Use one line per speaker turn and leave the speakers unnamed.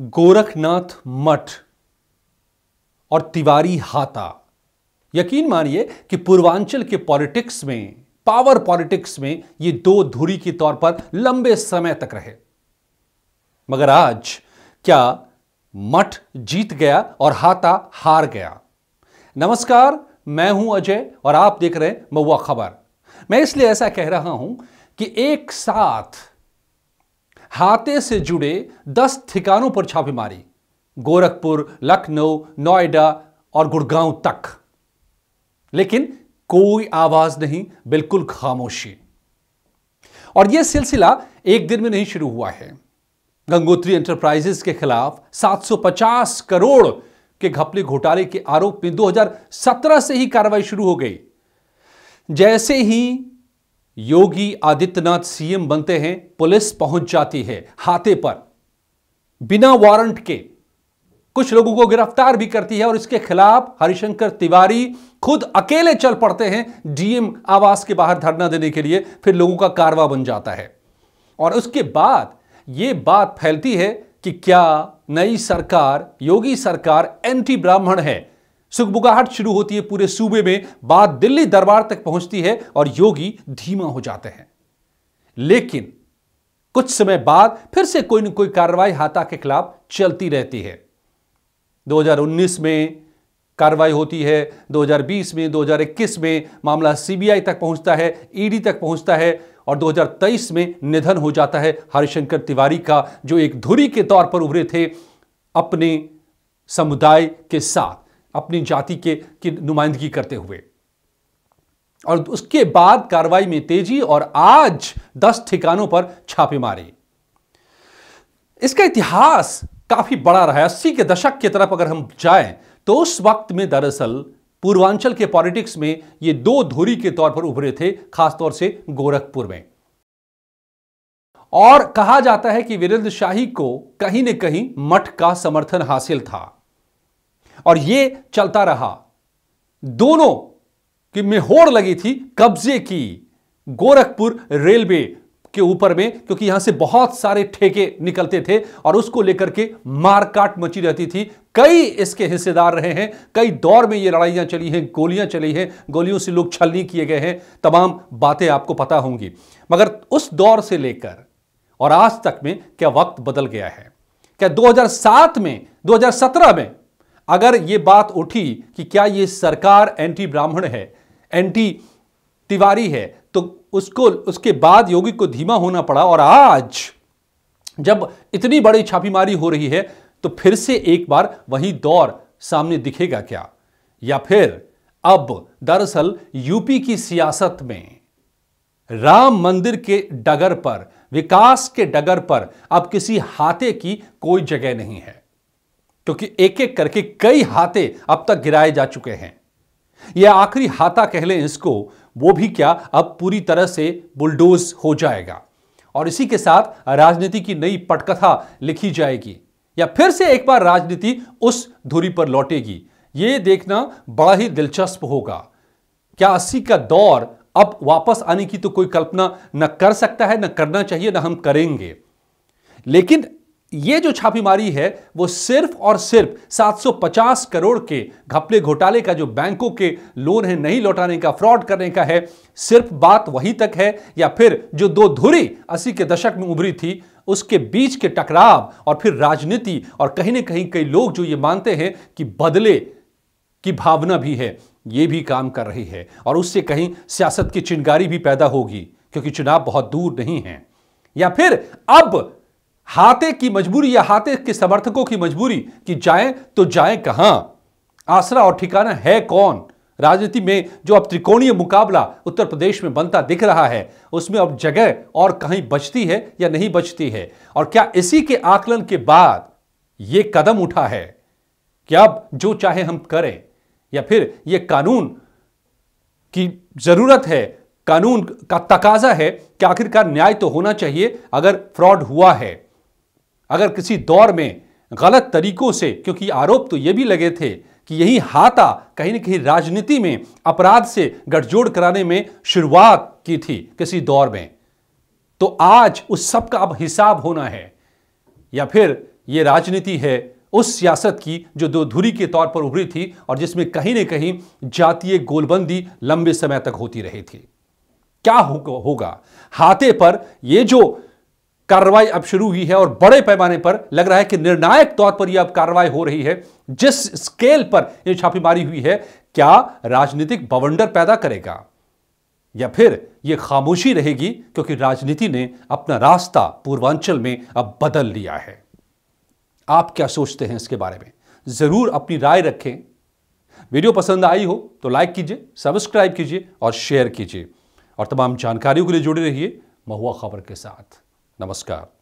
गोरखनाथ मठ और तिवारी हाता यकीन मानिए कि पूर्वांचल के पॉलिटिक्स में पावर पॉलिटिक्स में ये दो धुरी के तौर पर लंबे समय तक रहे मगर आज क्या मठ जीत गया और हाता हार गया नमस्कार मैं हूं अजय और आप देख रहे हैं महुआ खबर मैं इसलिए ऐसा कह रहा हूं कि एक साथ हाथे से जुड़े दस ठिकानों पर छापेमारी गोरखपुर लखनऊ नोएडा और गुड़गांव तक लेकिन कोई आवाज नहीं बिल्कुल खामोशी और यह सिलसिला एक दिन में नहीं शुरू हुआ है गंगोत्री एंटरप्राइजेस के खिलाफ 750 करोड़ के घपले घोटाले के आरोप में 2017 से ही कार्रवाई शुरू हो गई जैसे ही योगी आदित्यनाथ सीएम बनते हैं पुलिस पहुंच जाती है हाथे पर बिना वारंट के कुछ लोगों को गिरफ्तार भी करती है और इसके खिलाफ हरिशंकर तिवारी खुद अकेले चल पड़ते हैं डीएम आवास के बाहर धरना देने के लिए फिर लोगों का कारवा बन जाता है और उसके बाद यह बात फैलती है कि क्या नई सरकार योगी सरकार एंटी ब्राह्मण है सुखबुगाहट शुरू होती है पूरे सूबे में बात दिल्ली दरबार तक पहुंचती है और योगी धीमा हो जाते हैं लेकिन कुछ समय बाद फिर से कोई न कोई कार्रवाई हाथा के खिलाफ चलती रहती है 2019 में कार्रवाई होती है 2020 में 2021 में मामला सीबीआई तक पहुंचता है ईडी तक पहुंचता है और 2023 में निधन हो जाता है हरिशंकर तिवारी का जो एक धुरी के तौर पर उभरे थे अपने समुदाय के साथ अपनी जाति के की नुमाइंदगी करते हुए और उसके बाद कार्रवाई में तेजी और आज दस ठिकानों पर छापेमारी इसका इतिहास काफी बड़ा रहा है अस्सी के दशक की तरफ अगर हम जाएं तो उस वक्त में दरअसल पूर्वांचल के पॉलिटिक्स में ये दो धुरी के तौर पर उभरे थे खासतौर से गोरखपुर में और कहा जाता है कि वीरेंद्र शाही को कहीं न कहीं मठ का समर्थन हासिल था और यह चलता रहा दोनों की में होड़ लगी थी कब्जे की गोरखपुर रेलवे के ऊपर में क्योंकि यहां से बहुत सारे ठेके निकलते थे और उसको लेकर के मारकाट मची रहती थी कई इसके हिस्सेदार रहे हैं कई दौर में ये लड़ाइयां चली हैं गोलियां चली हैं गोलियों से लोग छलनी किए गए हैं तमाम बातें आपको पता होंगी मगर उस दौर से लेकर और आज तक में क्या वक्त बदल गया है क्या 2007 में 2017 में अगर ये बात उठी कि क्या ये सरकार एंटी ब्राह्मण है एंटी तिवारी है तो उसको उसके बाद योगी को धीमा होना पड़ा और आज जब इतनी बड़ी छापेमारी हो रही है तो फिर से एक बार वही दौर सामने दिखेगा क्या या फिर अब दरअसल यूपी की सियासत में राम मंदिर के डगर पर विकास के डगर पर अब किसी हाथे की कोई जगह नहीं है क्योंकि एक एक करके कई हाथे अब तक गिराए जा चुके हैं यह आखिरी हाथा कह लें इसको वो भी क्या अब पूरी तरह से बुलडोज हो जाएगा और इसी के साथ राजनीति की नई पटकथा लिखी जाएगी या फिर से एक बार राजनीति उस धुरी पर लौटेगी यह देखना बड़ा ही दिलचस्प होगा क्या अस्सी का दौर अब वापस आने की तो कोई कल्पना न कर सकता है न करना चाहिए न हम करेंगे लेकिन ये जो छापेमारी है वो सिर्फ और सिर्फ 750 करोड़ के घपले घोटाले का जो बैंकों के लोन है नहीं लौटाने का फ्रॉड करने का है सिर्फ बात वहीं तक है या फिर जो दो धुरी अस्सी के दशक में उभरी थी उसके बीच के टकराव और फिर राजनीति और कहीं ना कहीं कई लोग जो ये मानते हैं कि बदले की भावना भी है ये भी काम कर रही है और उससे कहीं सियासत की चिंगारी भी पैदा होगी क्योंकि चुनाव बहुत दूर नहीं है या फिर अब हाथे की मजबूरी या हाथे के समर्थकों की मजबूरी कि जाएं तो जाएं कहां आसरा और ठिकाना है कौन राजनीति में जो अब त्रिकोणीय मुकाबला उत्तर प्रदेश में बनता दिख रहा है उसमें अब जगह और कहीं बचती है या नहीं बचती है और क्या इसी के आकलन के बाद यह कदम उठा है कि अब जो चाहे हम करें या फिर यह कानून की जरूरत है कानून का तकाजा है कि आखिरकार न्याय तो होना चाहिए अगर फ्रॉड हुआ है अगर किसी दौर में गलत तरीकों से क्योंकि आरोप तो ये भी लगे थे कि यही हाथा कहीं ना कहीं राजनीति में अपराध से गठजोड़ कराने में शुरुआत की थी किसी दौर में तो आज उस सब का अब हिसाब होना है या फिर ये राजनीति है उस सियासत की जो दो धुरी के तौर पर उभरी थी और जिसमें कहीं ना कहीं जातीय गोलबंदी लंबे समय तक होती रही थी क्या होगा हाथे पर ये जो कार्रवाई अब शुरू हुई है और बड़े पैमाने पर लग रहा है कि निर्णायक तौर पर यह अब कार्रवाई हो रही है जिस स्केल पर यह छापेमारी हुई है क्या राजनीतिक बवंडर पैदा करेगा या फिर यह खामोशी रहेगी क्योंकि राजनीति ने अपना रास्ता पूर्वांचल में अब बदल लिया है आप क्या सोचते हैं इसके बारे में ज़रूर अपनी राय रखें वीडियो पसंद आई हो तो लाइक कीजिए सब्सक्राइब कीजिए और शेयर कीजिए और तमाम जानकारियों के लिए जुड़े रहिए महुआ खबर के साथ नमस्कार